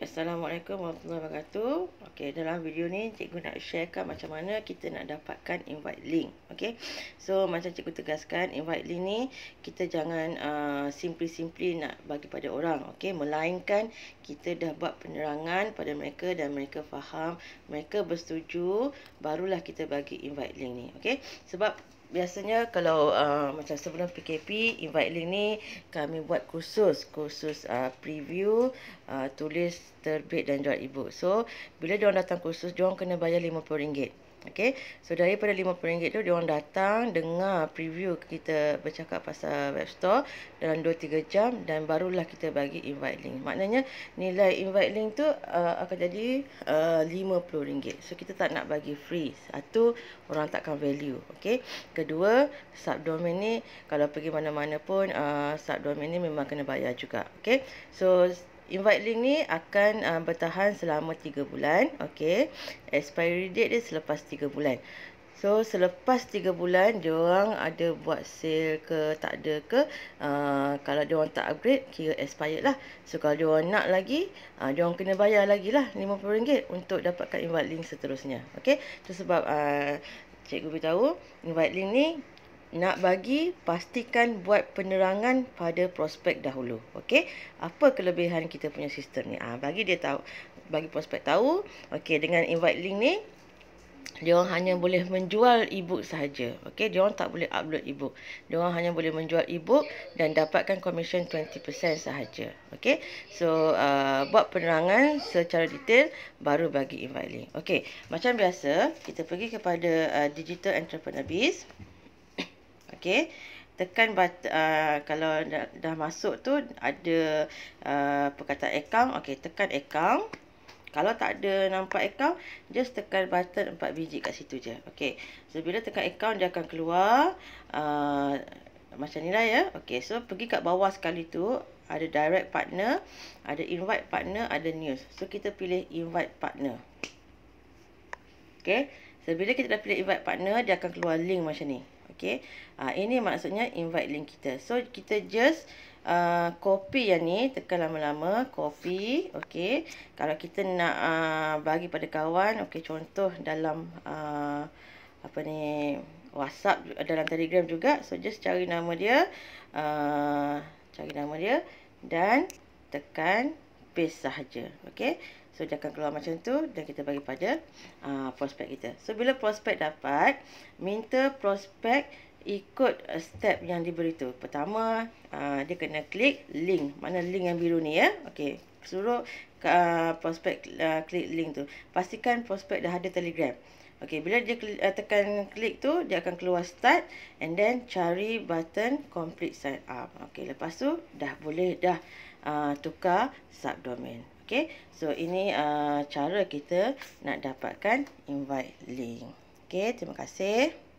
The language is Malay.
Assalamualaikum warahmatullahi wabarakatuh. Okey, dalam video ni cikgu nak sharekan macam mana kita nak dapatkan invite link. Okey. So, macam cikgu tegaskan invite link ni kita jangan a uh, simply-simply nak bagi pada orang. Okey, melainkan kita dah buat penerangan pada mereka dan mereka faham, mereka bersetuju, barulah kita bagi invite link ni. Okey. Sebab biasanya kalau uh, macam sebelum PKP invite link ni kami buat kursus kursus uh, preview uh, tulis terbit dan jual ebook so bila dia datang kursus dia kena bayar RM50 Okay. So daripada RM50 tu dia orang datang dengar preview kita bercakap pasal web store dalam 2 3 jam dan barulah kita bagi invite link. Maknanya nilai invite link tu uh, akan jadi uh, RM50. So kita tak nak bagi free. Satu orang takkan value. Okay. Kedua, subdomain ni kalau pergi mana-mana pun uh, subdomain ni memang kena bayar juga. Okay. So invite link ni akan uh, bertahan selama 3 bulan okay? expiry date dia selepas 3 bulan so selepas 3 bulan dia orang ada buat sale ke tak ada ke uh, kalau dia orang tak upgrade kira expired lah so kalau dia orang nak lagi uh, dia orang kena bayar lagi lah RM50 untuk dapatkan invite link seterusnya okay? tu sebab uh, cikgu beritahu invite link ni nak bagi, pastikan buat penerangan pada prospek dahulu. Okey, apa kelebihan kita punya sistem ni? Ah, ha, bagi dia tahu, bagi prospek tahu. Okey, dengan invite link ni, dia orang hanya boleh menjual e-book sahaja. Okey, dia orang tak boleh upload e-book. Dia orang hanya boleh menjual e-book dan dapatkan komisen 20% sahaja. Okey. So, uh, buat penerangan secara detail baru bagi invite link. Okey. Macam biasa, kita pergi kepada uh, Digital Entrepreneur Biz. Okey. Tekan uh, kalau dah, dah masuk tu ada uh, perkataan account. Okey, tekan account. Kalau tak ada nampak account, just tekan button empat biji kat situ je. Okey. So bila tekan account dia akan keluar uh, macam nilah ya. Okey. So pergi kat bawah sekali tu ada direct partner, ada invite partner, ada news. So kita pilih invite partner. Okey. So bila kita dah pilih invite partner, dia akan keluar link macam ni. Okay. Uh, ah, ini maksudnya invite link kita. So, kita just uh, copy yang ni. Tekan lama-lama. Copy. Okay. Kalau kita nak uh, bagi pada kawan. Okay. Contoh dalam uh, apa ni WhatsApp dalam Telegram juga. So, just cari nama dia. Uh, cari nama dia. Dan tekan paste sahaja. Okay. So, dia akan keluar macam tu dan kita bagi pada uh, prospek kita. So, bila prospek dapat, minta prospek ikut step yang diberi tu. Pertama, uh, dia kena klik link. Mana link yang biru ni ya. Okay. Suruh uh, prospek uh, klik link tu. Pastikan prospek dah ada telegram. okay bila dia klik, uh, tekan klik tu, dia akan keluar start and then cari button complete sign up. okay lepas tu dah boleh dah uh, tukar subdomain. okay so ini uh, cara kita nak dapatkan invite link. okay terima kasih.